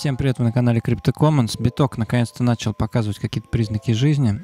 Всем привет, вы на канале Crypto Commons. Биток наконец-то начал показывать какие-то признаки жизни.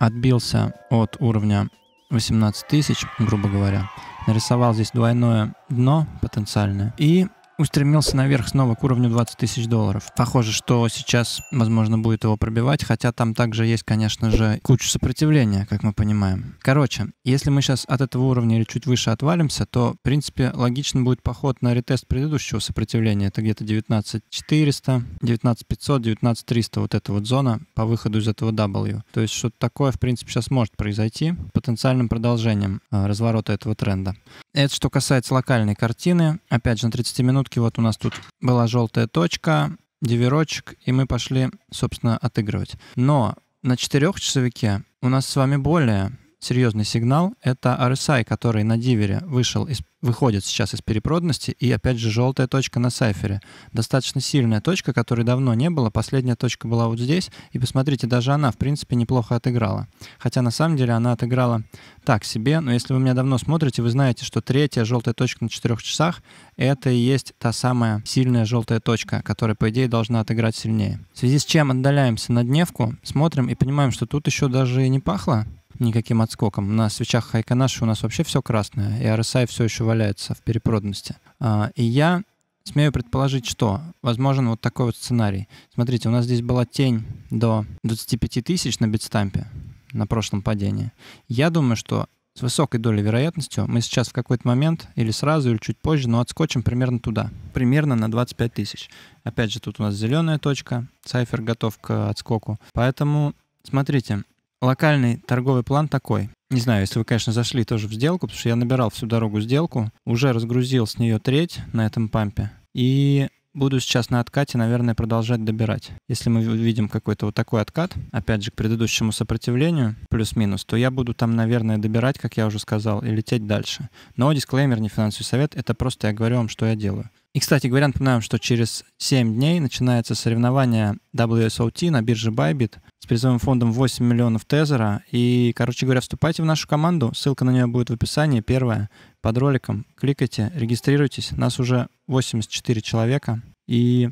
Отбился от уровня 18 тысяч, грубо говоря. Нарисовал здесь двойное дно потенциальное. И устремился наверх снова к уровню 20 тысяч долларов. Похоже, что сейчас, возможно, будет его пробивать, хотя там также есть, конечно же, куча сопротивления, как мы понимаем. Короче, если мы сейчас от этого уровня или чуть выше отвалимся, то, в принципе, логично будет поход на ретест предыдущего сопротивления. Это где-то 19 400, 19 500, 19 300, вот эта вот зона по выходу из этого W. То есть что-то такое, в принципе, сейчас может произойти потенциальным продолжением э, разворота этого тренда. Это что касается локальной картины. Опять же, на 30 минут минутки. Вот у нас тут была желтая точка, диверочек, и мы пошли, собственно, отыгрывать. Но на четырехчасовике у нас с вами более серьезный сигнал. Это RSI, который на дивере вышел из выходит сейчас из перепроданности. И опять же, желтая точка на сайфере. Достаточно сильная точка, которой давно не было. Последняя точка была вот здесь. И посмотрите, даже она, в принципе, неплохо отыграла. Хотя на самом деле она отыграла так себе. Но если вы меня давно смотрите, вы знаете, что третья желтая точка на 4 часах — это и есть та самая сильная желтая точка, которая, по идее, должна отыграть сильнее. В связи с чем отдаляемся на дневку, смотрим и понимаем, что тут еще даже и не пахло никаким отскоком. На свечах Хайканаши у нас вообще все красное, и RSI все еще валяются в перепроданности. А, и я смею предположить, что возможен вот такой вот сценарий. Смотрите, у нас здесь была тень до 25 тысяч на битстампе на прошлом падении. Я думаю, что с высокой долей вероятностью мы сейчас в какой-то момент или сразу, или чуть позже, но отскочим примерно туда, примерно на 25 тысяч. Опять же, тут у нас зеленая точка, цифер готов к отскоку. Поэтому, смотрите, локальный торговый план такой. Не знаю, если вы, конечно, зашли тоже в сделку, потому что я набирал всю дорогу сделку, уже разгрузил с нее треть на этом пампе. И буду сейчас на откате, наверное, продолжать добирать. Если мы увидим какой-то вот такой откат, опять же, к предыдущему сопротивлению, плюс-минус, то я буду там, наверное, добирать, как я уже сказал, и лететь дальше. Но дисклеймер, не финансовый совет, это просто я говорю вам, что я делаю. И, кстати говоря, напоминаем, что через 7 дней начинается соревнование WSOT на бирже Bybit с призовым фондом 8 миллионов тезера. И, короче говоря, вступайте в нашу команду. Ссылка на нее будет в описании. Первая под роликом. Кликайте, регистрируйтесь. Нас уже 84 человека. И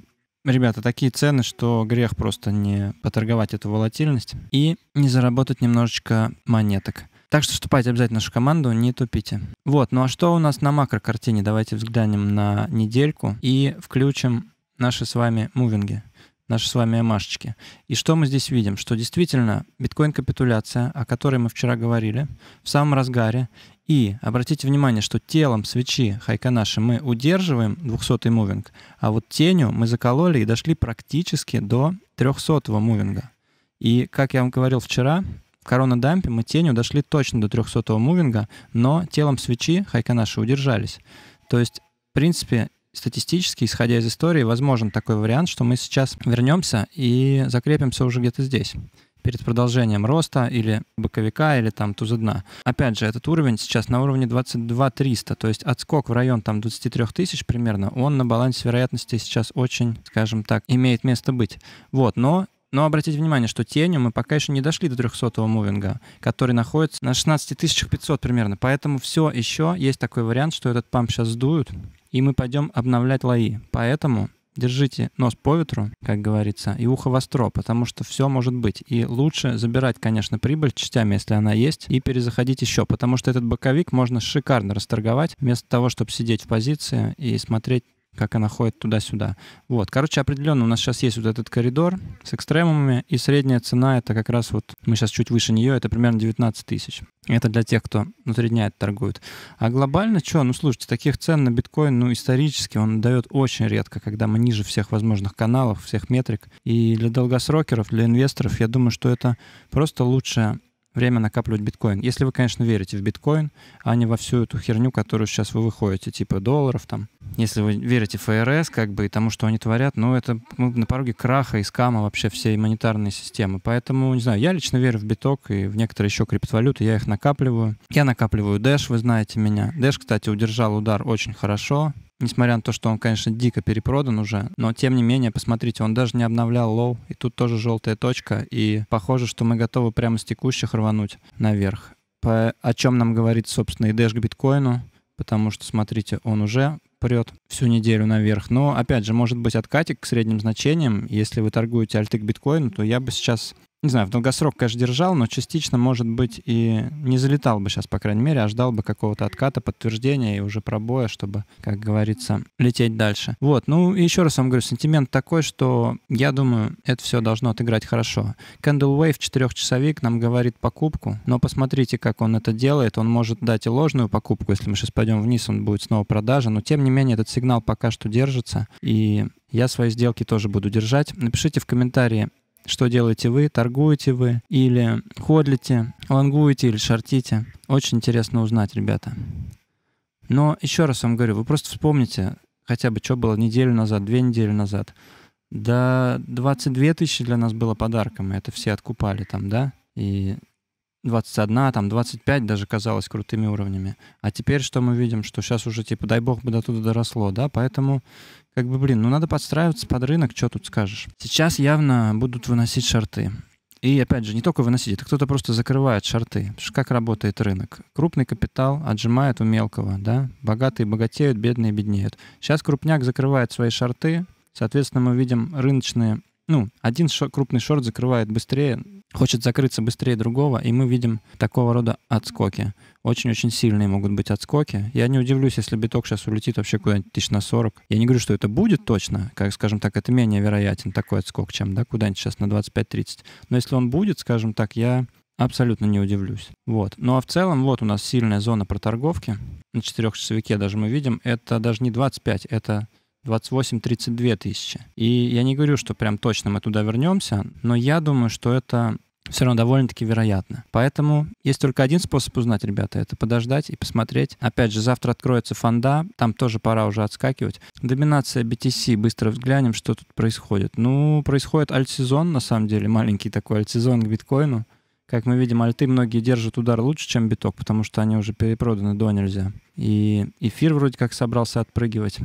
Ребята, такие цены, что грех просто не поторговать эту волатильность и не заработать немножечко монеток. Так что вступайте обязательно в нашу команду, не тупите. Вот, ну а что у нас на макрокартине? Давайте взглянем на недельку и включим наши с вами мувинги наши с вами МАшечки. И что мы здесь видим? Что действительно биткоин-капитуляция, о которой мы вчера говорили, в самом разгаре. И обратите внимание, что телом свечи Хайканаши мы удерживаем 200-й мувинг, а вот тенью мы закололи и дошли практически до 300-го мувинга. И, как я вам говорил вчера, коронадампем мы тенью дошли точно до 300 мувинга, но телом свечи хайканаши удержались. То есть, в принципе, статистически, исходя из истории, возможен такой вариант, что мы сейчас вернемся и закрепимся уже где-то здесь перед продолжением роста или боковика, или там туза дна. Опять же, этот уровень сейчас на уровне 22 300, то есть отскок в район там 23 тысяч примерно, он на балансе вероятности сейчас очень, скажем так, имеет место быть. Вот, но но обратите внимание, что тенью мы пока еще не дошли до 300-го мувинга, который находится на 16 500 примерно. Поэтому все еще есть такой вариант, что этот памп сейчас сдуют, и мы пойдем обновлять лои. Поэтому держите нос по ветру, как говорится, и ухо востро, потому что все может быть. И лучше забирать, конечно, прибыль частями, если она есть, и перезаходить еще, потому что этот боковик можно шикарно расторговать, вместо того, чтобы сидеть в позиции и смотреть как она ходит туда-сюда. Вот, короче, определенно у нас сейчас есть вот этот коридор с экстремумами, и средняя цена это как раз вот, мы сейчас чуть выше нее, это примерно 19 тысяч. Это для тех, кто внутри дня это торгует. А глобально что? Ну, слушайте, таких цен на биткоин, ну, исторически он дает очень редко, когда мы ниже всех возможных каналов, всех метрик. И для долгосрокеров, для инвесторов, я думаю, что это просто лучшая время накапливать биткоин. Если вы, конечно, верите в биткоин, а не во всю эту херню, которую сейчас вы выходите, типа долларов там. Если вы верите ФРС, как бы, и тому, что они творят, ну, это ну, на пороге краха и скама вообще всей монетарной системы. Поэтому, не знаю, я лично верю в биток и в некоторые еще криптовалюты, я их накапливаю. Я накапливаю Dash, вы знаете меня. Dash, кстати, удержал удар очень хорошо. Несмотря на то, что он, конечно, дико перепродан уже, но тем не менее, посмотрите, он даже не обновлял лоу, и тут тоже желтая точка, и похоже, что мы готовы прямо с текущих рвануть наверх. По, о чем нам говорит, собственно, и дэш к биткоину, потому что, смотрите, он уже прет всю неделю наверх. Но, опять же, может быть откатик к средним значениям. Если вы торгуете альты к биткоину, то я бы сейчас не знаю, в долгосрок, конечно, держал, но частично, может быть, и не залетал бы сейчас, по крайней мере, а ждал бы какого-то отката, подтверждения и уже пробоя, чтобы, как говорится, лететь дальше. Вот, ну и еще раз вам говорю, сентимент такой, что я думаю, это все должно отыграть хорошо. Candle Candlewave четырехчасовик нам говорит покупку, но посмотрите, как он это делает. Он может дать и ложную покупку, если мы сейчас пойдем вниз, он будет снова продажа, но тем не менее этот сигнал пока что держится, и я свои сделки тоже буду держать. Напишите в комментарии, что делаете вы, торгуете вы или ходлите, лонгуете или шортите. Очень интересно узнать, ребята. Но еще раз вам говорю, вы просто вспомните хотя бы, что было неделю назад, две недели назад. Да, 22 тысячи для нас было подарком, и это все откупали там, да? И 21, там 25 даже казалось крутыми уровнями. А теперь что мы видим? Что сейчас уже, типа, дай бог бы до туда доросло, да? Поэтому, как бы, блин, ну надо подстраиваться под рынок, что тут скажешь. Сейчас явно будут выносить шарты. И, опять же, не только выносить, это кто-то просто закрывает шарты. Потому что как работает рынок? Крупный капитал отжимает у мелкого, да? Богатые богатеют, бедные беднеют. Сейчас крупняк закрывает свои шарты, соответственно, мы видим рыночные ну, один шо- крупный шорт закрывает быстрее хочет закрыться быстрее другого, и мы видим такого рода отскоки. Очень-очень сильные могут быть отскоки. Я не удивлюсь, если биток сейчас улетит вообще куда-нибудь тысяч на 40. Я не говорю, что это будет точно, как, скажем так, это менее вероятен такой отскок, чем да, куда-нибудь сейчас на 25-30. Но если он будет, скажем так, я абсолютно не удивлюсь. Вот. Ну а в целом, вот у нас сильная зона проторговки. На четырехчасовике даже мы видим, это даже не 25, это 28-32 тысячи. И я не говорю, что прям точно мы туда вернемся, но я думаю, что это все равно довольно-таки вероятно. Поэтому есть только один способ узнать, ребята, это подождать и посмотреть. Опять же, завтра откроется фонда, там тоже пора уже отскакивать. Доминация BTC, быстро взглянем, что тут происходит. Ну, происходит альтсезон, на самом деле, маленький такой альтсезон к биткоину. Как мы видим, альты многие держат удар лучше, чем биток, потому что они уже перепроданы до нельзя. И эфир вроде как собрался отпрыгивать.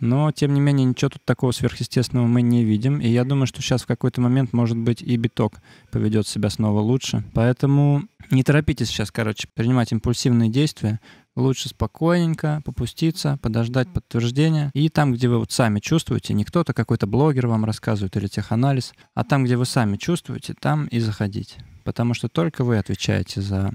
Но, тем не менее, ничего тут такого сверхъестественного мы не видим. И я думаю, что сейчас в какой-то момент, может быть, и биток поведет себя снова лучше. Поэтому не торопитесь сейчас, короче, принимать импульсивные действия. Лучше спокойненько попуститься, подождать подтверждения. И там, где вы вот сами чувствуете, не кто-то, какой-то блогер вам рассказывает или теханализ, а там, где вы сами чувствуете, там и заходить. Потому что только вы отвечаете за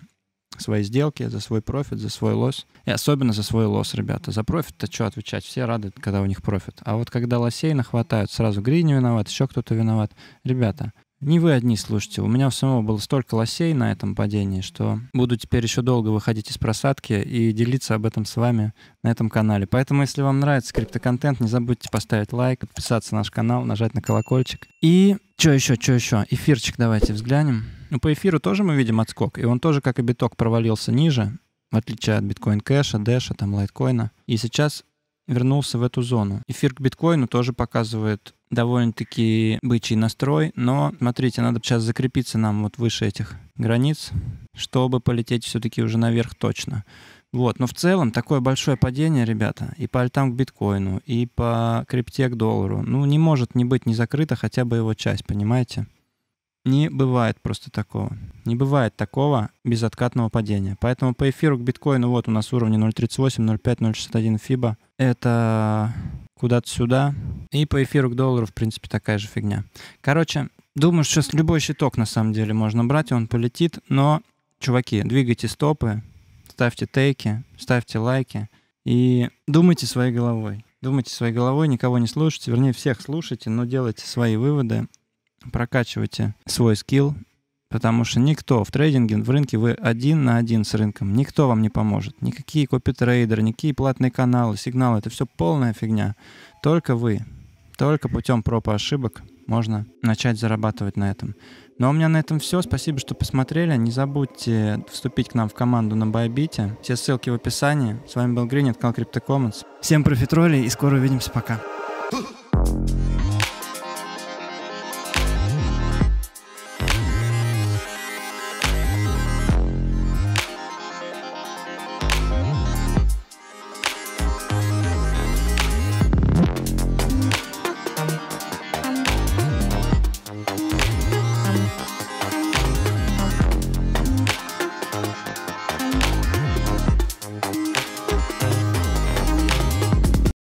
свои сделки, за свой профит, за свой лосс. И особенно за свой лосс, ребята. За профит-то что отвечать? Все рады, когда у них профит. А вот когда лосей нахватают, сразу Грини виноват, еще кто-то виноват. Ребята, не вы одни слушайте. У меня у самого было столько лосей на этом падении, что буду теперь еще долго выходить из просадки и делиться об этом с вами на этом канале. Поэтому, если вам нравится криптоконтент, не забудьте поставить лайк, подписаться на наш канал, нажать на колокольчик. И что еще, что еще? Эфирчик давайте взглянем. Ну, по эфиру тоже мы видим отскок, и он тоже, как и биток, провалился ниже, в отличие от биткоин кэша, дэша, там, лайткоина. И сейчас вернулся в эту зону. Эфир к биткоину тоже показывает довольно-таки бычий настрой, но, смотрите, надо сейчас закрепиться нам вот выше этих границ, чтобы полететь все-таки уже наверх точно. Вот, но в целом такое большое падение, ребята, и по альтам к биткоину, и по крипте к доллару, ну, не может не быть не закрыта хотя бы его часть, понимаете? Не бывает просто такого. Не бывает такого без откатного падения. Поэтому по эфиру к биткоину вот у нас уровни 0.38, 0.5, 0.61 фиба. Это куда-то сюда. И по эфиру к доллару, в принципе, такая же фигня. Короче, думаю, что сейчас любой щиток на самом деле можно брать, и он полетит. Но, чуваки, двигайте стопы, ставьте тейки, ставьте лайки и думайте своей головой. Думайте своей головой, никого не слушайте, вернее, всех слушайте, но делайте свои выводы прокачивайте свой скилл, потому что никто в трейдинге, в рынке вы один на один с рынком, никто вам не поможет. Никакие копитрейдеры, никакие платные каналы, сигналы, это все полная фигня. Только вы, только путем проб и ошибок можно начать зарабатывать на этом. Ну а у меня на этом все. Спасибо, что посмотрели. Не забудьте вступить к нам в команду на Байбите. Все ссылки в описании. С вами был Гринет от Канал Криптокомментс. Всем профитроли и скоро увидимся. Пока.